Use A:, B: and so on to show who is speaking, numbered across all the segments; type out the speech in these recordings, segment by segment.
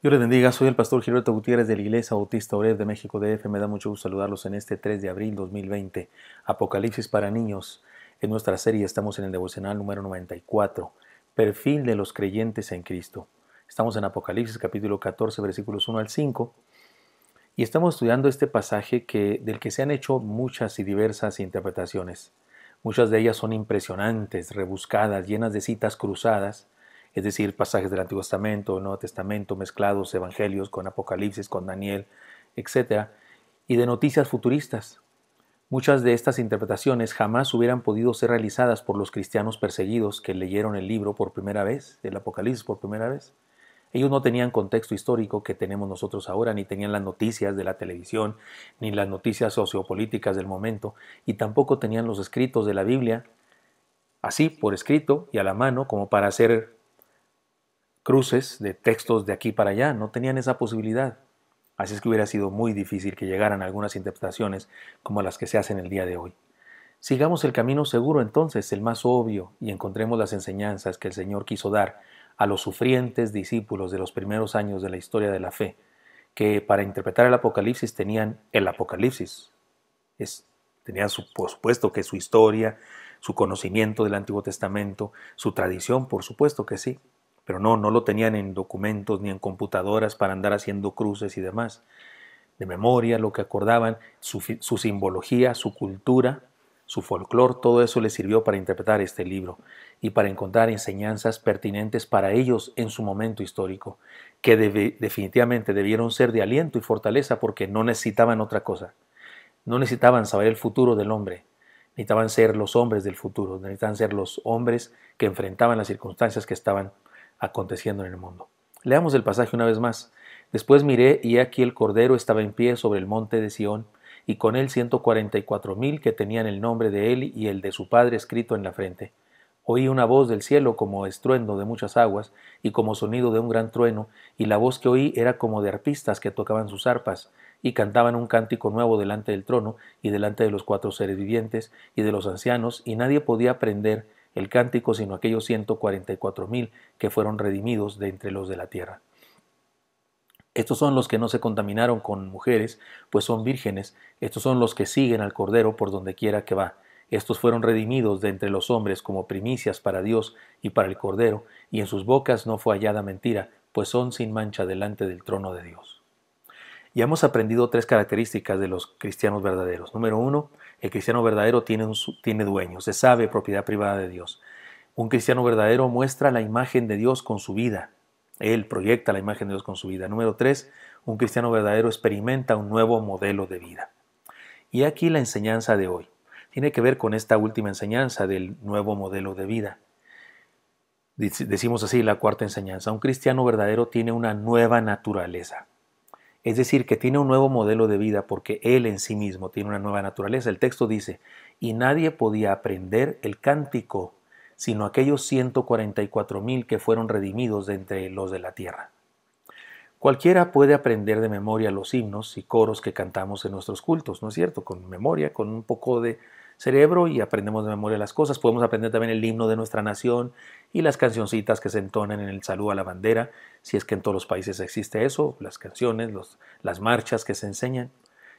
A: Dios les bendiga, soy el pastor Gilberto Gutiérrez de la Iglesia Bautista ored de México DF. Me da mucho gusto saludarlos en este 3 de abril 2020, Apocalipsis para niños. En nuestra serie estamos en el devocional número 94, Perfil de los creyentes en Cristo. Estamos en Apocalipsis capítulo 14, versículos 1 al 5, y estamos estudiando este pasaje que, del que se han hecho muchas y diversas interpretaciones. Muchas de ellas son impresionantes, rebuscadas, llenas de citas cruzadas, es decir, pasajes del Antiguo Testamento, Nuevo Testamento, mezclados, evangelios con Apocalipsis, con Daniel, etc., y de noticias futuristas. Muchas de estas interpretaciones jamás hubieran podido ser realizadas por los cristianos perseguidos que leyeron el libro por primera vez, el Apocalipsis por primera vez. Ellos no tenían contexto histórico que tenemos nosotros ahora, ni tenían las noticias de la televisión, ni las noticias sociopolíticas del momento, y tampoco tenían los escritos de la Biblia así, por escrito y a la mano, como para hacer cruces de textos de aquí para allá, no tenían esa posibilidad. Así es que hubiera sido muy difícil que llegaran algunas interpretaciones como las que se hacen el día de hoy. Sigamos el camino seguro entonces, el más obvio, y encontremos las enseñanzas que el Señor quiso dar a los sufrientes discípulos de los primeros años de la historia de la fe, que para interpretar el Apocalipsis tenían el Apocalipsis. tenían por supuesto que su historia, su conocimiento del Antiguo Testamento, su tradición, por supuesto que sí, pero no, no lo tenían en documentos ni en computadoras para andar haciendo cruces y demás. De memoria, lo que acordaban, su, simbología, su cultura, su folclore, todo eso les sirvió para interpretar este libro y para encontrar enseñanzas pertinentes para ellos en su momento histórico, que definitivamente debieron ser de aliento y fortaleza porque no necesitaban otra cosa. No necesitaban saber el futuro del hombre, necesitaban ser los hombres del futuro, necesitaban ser los hombres que enfrentaban las circunstancias que estaban aconteciendo en el mundo. Leamos el pasaje una vez más. Después miré y aquí el Cordero estaba en pie sobre el monte de Sión y con él ciento cuarenta y cuatro mil que tenían el nombre de él y el de su padre escrito en la frente. Oí una voz del cielo como estruendo de muchas aguas y como sonido de un gran trueno, y la voz que oí era como de arpistas que tocaban sus arpas y cantaban un cántico nuevo delante del trono y delante de los cuatro seres vivientes y de los ancianos, y nadie podía aprender el cántico, sino aquellos 144 mil que fueron redimidos de entre los de la tierra. Estos son los que no se contaminaron con mujeres, pues son vírgenes. Estos son los que siguen al Cordero por donde quiera que va. Estos fueron redimidos de entre los hombres como primicias para Dios y para el Cordero, y en sus bocas no fue hallada mentira, pues son sin mancha delante del trono de Dios hemos aprendido tres características de los cristianos verdaderos. Número uno, el cristiano verdadero tiene, tiene dueño, se sabe propiedad privada de Dios. Un cristiano verdadero muestra la imagen de Dios con su vida. Él proyecta la imagen de Dios con su vida. Número tres, un cristiano verdadero experimenta un nuevo modelo de vida. Y aquí la enseñanza de hoy. Tiene que ver con esta última enseñanza del nuevo modelo de vida. Decimos así la cuarta enseñanza. Un cristiano verdadero tiene una nueva naturaleza. Es decir, que tiene un nuevo modelo de vida porque Él en sí mismo tiene una nueva naturaleza. El texto dice, y nadie podía aprender el cántico sino aquellos 144 mil que fueron redimidos de entre los de la tierra. Cualquiera puede aprender de memoria los himnos y coros que cantamos en nuestros cultos, ¿no es cierto? Con memoria, con un poco de cerebro y aprendemos de memoria las cosas. Podemos aprender también el himno de nuestra nación y las cancioncitas que se entonan en el saludo a la bandera, si es que en todos los países existe eso, las canciones, las marchas que se enseñan.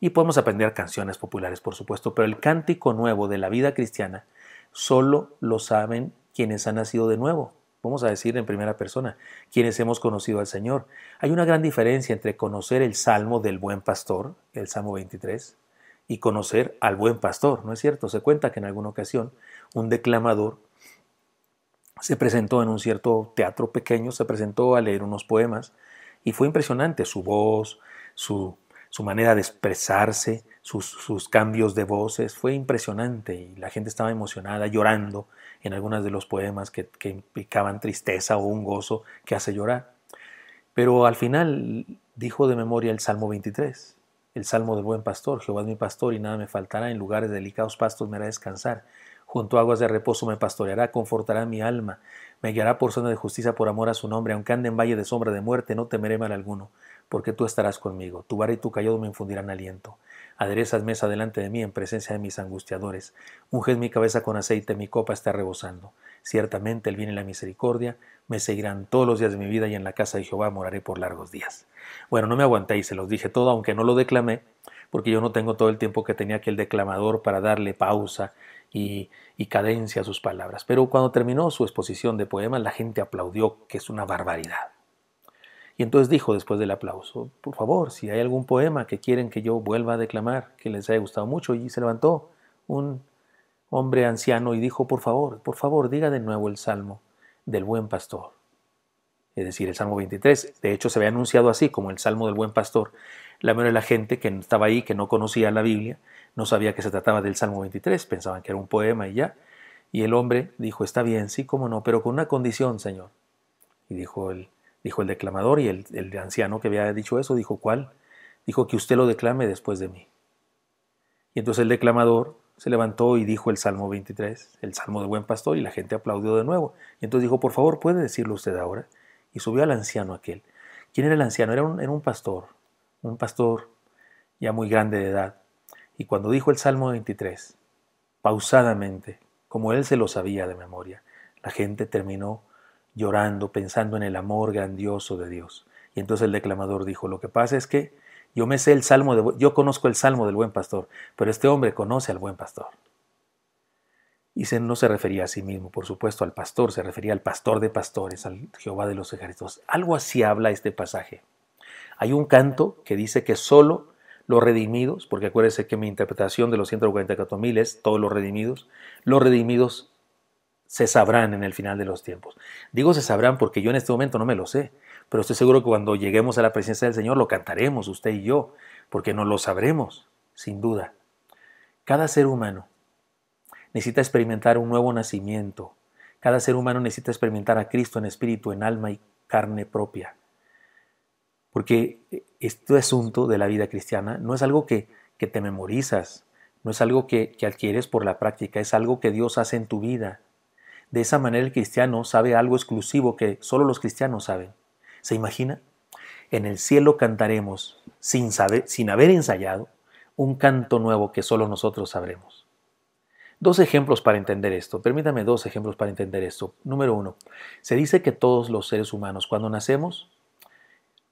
A: Y podemos aprender canciones populares, por supuesto, pero el cántico nuevo de la vida cristiana solo lo saben quienes han nacido de nuevo. Vamos a decir en primera persona, quienes hemos conocido al Señor. Hay una gran diferencia entre conocer el Salmo del Buen Pastor, el Salmo 23, y conocer al buen pastor, ¿no es cierto? Se cuenta que en alguna ocasión un declamador se presentó en un cierto teatro pequeño, se presentó a leer unos poemas y fue impresionante su voz, su, manera de expresarse, sus, cambios de voces, fue impresionante y la gente estaba emocionada, llorando en algunos de los poemas que, que implicaban tristeza o un gozo que hace llorar. Pero al final dijo de memoria el Salmo 23, el salmo del buen pastor, Jehová es mi pastor y nada me faltará, en lugares delicados pastos me hará descansar, con tu aguas de reposo me pastoreará, confortará mi alma, me guiará por zona de justicia por amor a su nombre, aunque ande en valle de sombra de muerte, no temeré mal alguno, porque tú estarás conmigo, tu vara y tu cayado me infundirán aliento. Aderezas mesa delante de mí en presencia de mis angustiadores. Unges mi cabeza con aceite, mi copa está rebosando. Ciertamente el bien y la misericordia me seguirán todos los días de mi vida y en la casa de Jehová moraré por largos días. Bueno, no me aguantéis, se los dije todo, aunque no lo declamé, porque yo no tengo todo el tiempo que tenía aquel declamador para darle pausa y, cadencia a sus palabras. Pero cuando terminó su exposición de poemas, la gente aplaudió, que es una barbaridad. Y entonces dijo después del aplauso, por favor, si hay algún poema que quieren que yo vuelva a declamar, que les haya gustado mucho, y se levantó un hombre anciano y dijo, por favor, por favor, diga de nuevo el salmo del buen pastor. Es decir, el Salmo 23, de hecho se había anunciado así como el Salmo del Buen Pastor. La mayoría de la gente que estaba ahí, que no conocía la Biblia, no sabía que se trataba del Salmo 23, pensaban que era un poema y ya. Y el hombre dijo, está bien, sí, cómo no, pero con una condición, Señor. Y dijo el, dijo el declamador y el, anciano que había dicho eso, dijo, ¿cuál? Dijo que usted lo declame después de mí. Y entonces el declamador se levantó y dijo el Salmo 23, el Salmo del Buen Pastor, y la gente aplaudió de nuevo. Y entonces dijo, por favor, ¿puede decirlo usted ahora? Y subió al anciano aquel. ¿Quién era el anciano? Era un, era un pastor, un pastor ya muy grande de edad. Y cuando dijo el Salmo 23, pausadamente, como él se lo sabía de memoria, la gente terminó llorando, pensando en el amor grandioso de Dios. Y entonces el declamador dijo, lo que pasa es que yo me sé el salmo, de, yo conozco el salmo del buen pastor, pero este hombre conoce al buen pastor. Y no se refería a sí mismo, por supuesto, al pastor, se refería al pastor de pastores, al Jehová de los ejércitos. Algo así habla este pasaje. Hay un canto que dice que solo los redimidos, porque acuérdese que mi interpretación de los 144.000 es todos los redimidos, los redimidos se sabrán en el final de los tiempos. Digo se sabrán porque yo en este momento no me lo sé, pero estoy seguro que cuando lleguemos a la presencia del Señor lo cantaremos usted y yo, porque no lo sabremos, sin duda. Cada ser humano necesita experimentar un nuevo nacimiento. Cada ser humano necesita experimentar a Cristo en espíritu, en alma y carne propia. Porque eh, este asunto de la vida cristiana no es algo que, te memorizas, no es algo que, adquieres por la práctica, es algo que Dios hace en tu vida. De esa manera el cristiano sabe algo exclusivo que solo los cristianos saben. ¿Se imagina? En el cielo cantaremos, sin, saber, sin haber ensayado, un canto nuevo que solo nosotros sabremos. Dos ejemplos para entender esto. Permítame dos ejemplos para entender esto. Número uno, se dice que todos los seres humanos cuando nacemos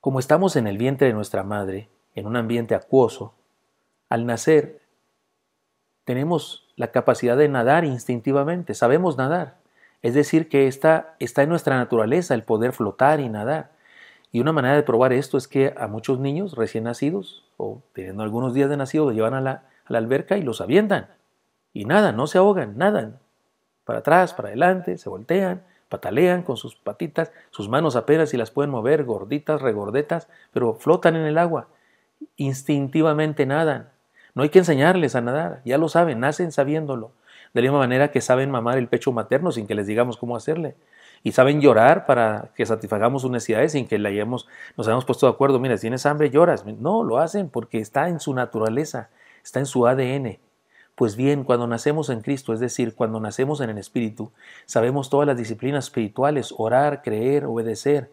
A: como estamos en el vientre de nuestra madre, en un ambiente acuoso, al nacer tenemos la capacidad de nadar instintivamente, sabemos nadar. Es decir, que está, está en nuestra naturaleza el poder flotar y nadar. Y una manera de probar esto es que a muchos niños recién nacidos, o teniendo algunos días de nacido, los llevan a la, alberca y los avientan. Y nada, no se ahogan, nadan. Para atrás, para adelante, se voltean, patalean con sus patitas, sus manos apenas si las pueden mover, gorditas, regordetas, pero flotan en el agua. Instintivamente nadan. No hay que enseñarles a nadar, ya lo saben, nacen sabiéndolo. De la misma manera que saben mamar el pecho materno sin que les digamos cómo hacerle. Y saben llorar para que satisfagamos sus necesidades sin que le hayamos, nos hayamos puesto de acuerdo. Mira, si tienes hambre, lloras. No, lo hacen porque está en su naturaleza, está en su ADN. Pues bien, cuando nacemos en Cristo, es decir, cuando nacemos en el Espíritu, sabemos todas las disciplinas espirituales, orar, creer, obedecer.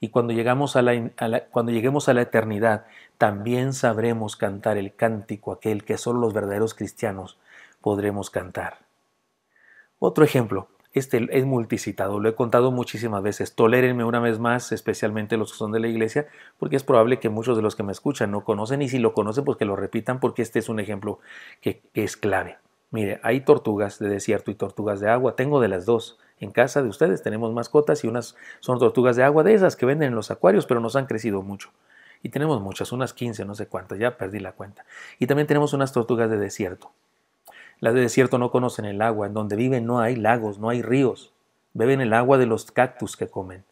A: Y cuando, llegamos a lleguemos a la eternidad, también sabremos cantar el cántico, aquel que solo los verdaderos cristianos podremos cantar. Otro ejemplo, este, es multicitado, lo he contado muchísimas veces. Tolérenme una vez más, especialmente los que son de la iglesia, porque es probable que muchos de los que me escuchan no conocen y si lo conocen, pues que lo repitan, porque este es un ejemplo que, es clave. Mire, hay tortugas de desierto y tortugas de agua, tengo de las dos. En casa de ustedes tenemos mascotas y unas son tortugas de agua de esas que venden en los acuarios, pero nos han crecido mucho. Y tenemos muchas, unas 15, no sé cuántas, ya perdí la cuenta. Y también tenemos unas tortugas de desierto. Las de desierto no conocen el agua, en donde viven no hay lagos, no hay ríos. Beben el agua de los cactus que comen,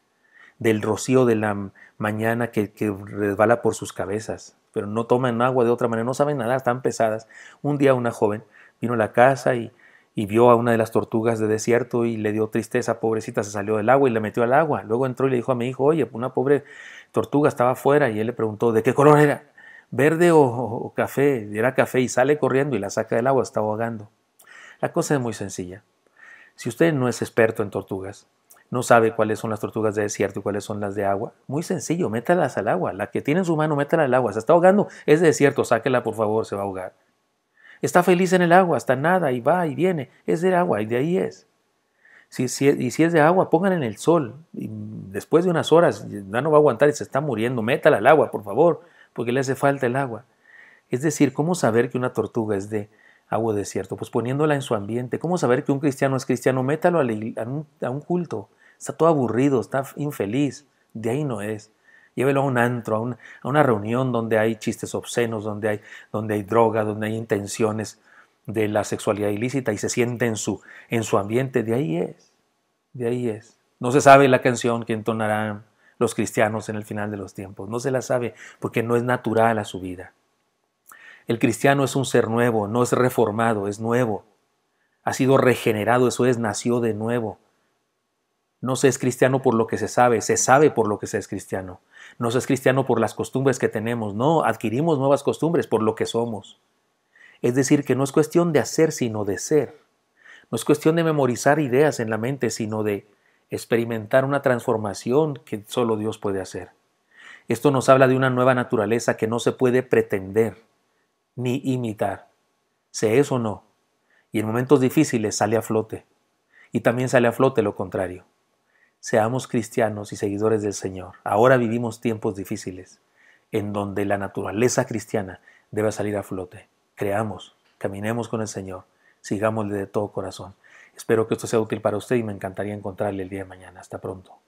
A: del rocío de la mañana que, resbala por sus cabezas, pero no toman agua de otra manera, no saben nada, están pesadas. Un día una joven vino a la casa y, y vio a una de las tortugas de desierto y le dio tristeza, pobrecita, se salió del agua y la metió al agua. Luego entró y le dijo a mi hijo, oye, una pobre tortuga estaba afuera y él le preguntó, ¿de qué color era? verde o, café, era café y sale corriendo y la saca del agua, está ahogando. La cosa es muy sencilla. Si usted no es experto en tortugas, no sabe cuáles son las tortugas de desierto y cuáles son las de agua, muy sencillo, métalas al agua. La que tiene en su mano, métala al agua. Se está ahogando, es de desierto, sáquela por favor, se va a ahogar. Está feliz en el agua, está nada y va y viene, es de agua y de ahí es. Si, y si es de agua, pongan en el sol. Y después de unas horas, ya no va a aguantar y se está muriendo, métala al agua, por favor porque le hace falta el agua. Es decir, ¿cómo saber que una tortuga es de agua desierto? Pues poniéndola en su ambiente. ¿Cómo saber que un cristiano es cristiano? Métalo a, un, culto. Está todo aburrido, está infeliz. De ahí no es. Llévelo a un antro, a, una reunión donde hay chistes obscenos, donde hay, droga, donde hay intenciones de la sexualidad ilícita y se siente en su, en su ambiente. De ahí es. De ahí es. No se sabe la canción que entonarán los cristianos en el final de los tiempos. No se la sabe porque no es natural a su vida. El cristiano es un ser nuevo, no es reformado, es nuevo. Ha sido regenerado, eso es, nació de nuevo. No se es cristiano por lo que se sabe, se sabe por lo que se es cristiano. No se es cristiano por las costumbres que tenemos, no, adquirimos nuevas costumbres por lo que somos. Es decir, que no es cuestión de hacer, sino de ser. No es cuestión de memorizar ideas en la mente, sino de experimentar una transformación que solo Dios puede hacer. Esto nos habla de una nueva naturaleza que no se puede pretender ni imitar. Se es o no. Y en momentos difíciles sale a flote. Y también sale a flote lo contrario. Seamos cristianos y seguidores del Señor. Ahora vivimos tiempos difíciles en donde la naturaleza cristiana debe salir a flote. Creamos, caminemos con el Señor, sigámosle de todo corazón. Espero que esto sea útil para usted y me encantaría encontrarle el día de mañana. Hasta pronto.